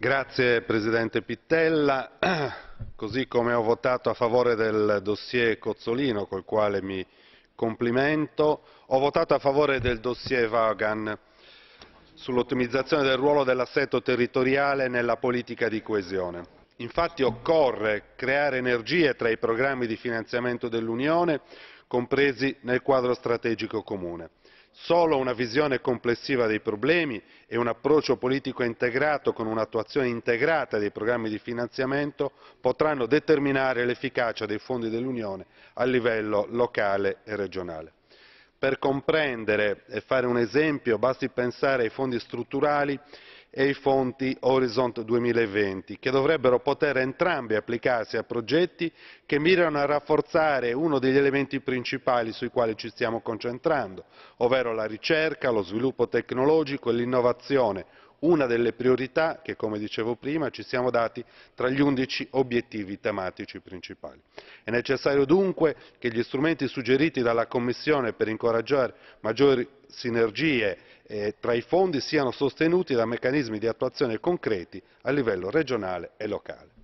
Grazie Presidente Pittella, così come ho votato a favore del dossier Cozzolino, col quale mi complimento, ho votato a favore del dossier Vagan sull'ottimizzazione del ruolo dell'assetto territoriale nella politica di coesione infatti occorre creare energie tra i programmi di finanziamento dell'unione compresi nel quadro strategico comune solo una visione complessiva dei problemi e un approccio politico integrato con un'attuazione integrata dei programmi di finanziamento potranno determinare l'efficacia dei fondi dell'unione a livello locale e regionale. per comprendere e fare un esempio basti pensare ai fondi strutturali e i fondi Horizon 2020, che dovrebbero poter entrambi applicarsi a progetti che mirano a rafforzare uno degli elementi principali sui quali ci stiamo concentrando, ovvero la ricerca, lo sviluppo tecnologico e l'innovazione, una delle priorità che, come dicevo prima, ci siamo dati tra gli undici obiettivi tematici principali. È necessario dunque che gli strumenti suggeriti dalla Commissione per incoraggiare maggiori sinergie eh, tra i fondi siano sostenuti da meccanismi di attuazione concreti a livello regionale e locale.